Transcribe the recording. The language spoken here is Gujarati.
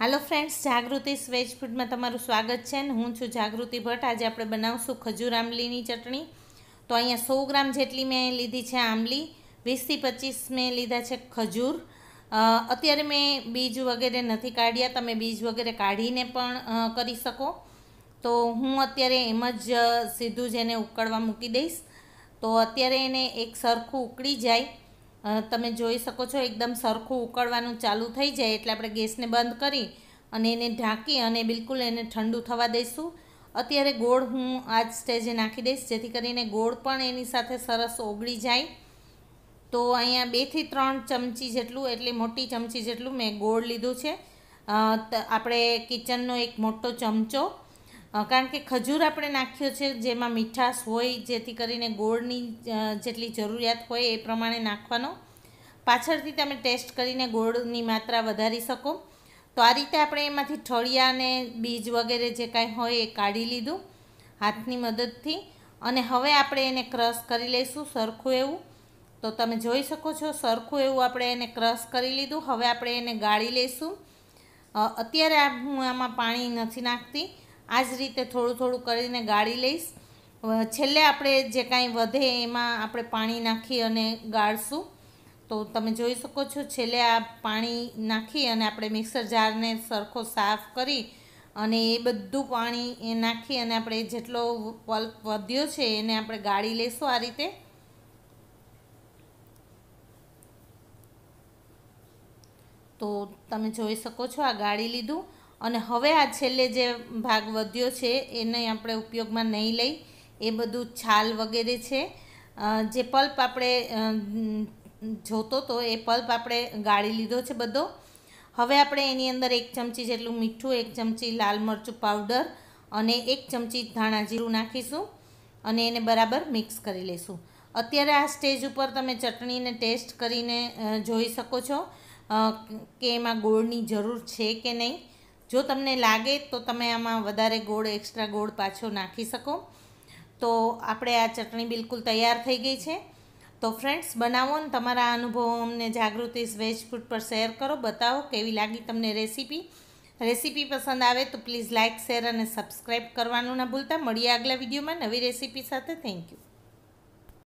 હાલો ફ્રેન્ડ્સ જાગૃતિ સ્વેજ ફૂડમાં તમારું સ્વાગત છે ને હું છું જાગૃતિ ભટ્ટ આજે આપણે બનાવશું ખજૂર આંબલીની ચટણી તો અહીંયા સો ગ્રામ જેટલી મેં લીધી છે આંબલી વીસથી પચીસ મેં લીધા છે ખજૂર અત્યારે મેં બીજ વગેરે નથી કાઢ્યા તમે બીજ વગેરે કાઢીને પણ કરી શકો તો હું અત્યારે એમ જ સીધું જ એને ઉકળવા મૂકી દઈશ તો અત્યારે એને એક સરખું ઉકળી જાય તમે જોઈ શકો છો એકદમ સરખું ઉકળવાનું ચાલુ થઈ જાય એટલે આપણે ગેસને બંધ કરી અને એને ઢાંકી અને બિલકુલ એને ઠંડુ થવા દઈશું અત્યારે ગોળ હું આ જ સ્ટેજે નાખી દઈશ જેથી કરીને ગોળ પણ એની સાથે સરસ ઓગળી જાય તો અહીંયા બેથી ત્રણ ચમચી જેટલું એટલે મોટી ચમચી જેટલું મેં ગોળ લીધું છે આપણે કિચનનો એક મોટો ચમચો કારણ કે ખજૂર આપણે નાખ્યો છે જેમાં મીઠાશ હોય જેથી કરીને ગોળની જેટલી જરૂરિયાત હોય એ પ્રમાણે નાખવાનો પાછળથી તમે ટેસ્ટ કરીને ગોળની માત્રા વધારી શકો તો આ રીતે આપણે એમાંથી ઠળિયા અને બીજ વગેરે જે કાંઈ હોય એ કાઢી લીધું હાથની મદદથી અને હવે આપણે એને ક્રશ કરી લઈશું સરખું એવું તો તમે જોઈ શકો છો સરખું એવું આપણે એને ક્રશ કરી લીધું હવે આપણે એને ગાળી લઈશું અત્યારે હું આમાં પાણી નથી નાખતી આ જ રીતે થોડું થોડું કરીને ગાળી લઈશ છેલ્લે આપણે જે કાંઈ વધે એમાં આપણે પાણી નાખી અને ગાળશું તો તમે જોઈ શકો છો છેલ્લે આ પાણી નાખી અને આપણે મિક્સર જારને સરખો સાફ કરી અને એ બધું પાણી એ નાખી અને આપણે જેટલો પલ્પ વધ્યો છે એને આપણે ગાળી લઈશું આ રીતે તો તમે જોઈ શકો છો આ ગાળી લીધું અને હવે આ છેલ્લે જે ભાગ વધ્યો છે એને આપણે ઉપયોગમાં નહીં લઈ એ બધું છાલ વગેરે છે જે પલ્પ આપણે જોતો તો એ પલ્પ આપણે ગાળી લીધો છે બધો હવે આપણે એની અંદર એક ચમચી જેટલું મીઠું એક ચમચી લાલ મરચું પાવડર અને એક ચમચી ધાણા જીરું નાખીશું અને એને બરાબર મિક્સ કરી લઈશું અત્યારે આ સ્ટેજ ઉપર તમે ચટણીને ટેસ્ટ કરીને જોઈ શકો છો કે એમાં ગોળની જરૂર છે કે નહીં જો તમને લાગે તો તમે આમાં વધારે ગોળ એક્સ્ટ્રા ગોળ પાછો નાખી શકો તો આપણે આ ચટણી બિલકુલ તૈયાર થઈ ગઈ છે તો ફ્રેન્ડ્સ બનાવો ને તમારા અનુભવો અમને જાગૃતિ વેજ ફૂડ પર શેર કરો બતાવો કેવી લાગી તમને રેસીપી રેસીપી પસંદ આવે તો પ્લીઝ લાઇક શેર અને સબસ્ક્રાઈબ કરવાનું ના ભૂલતા મળીએ આગલા વિડીયોમાં નવી રેસીપી સાથે થેન્ક યુ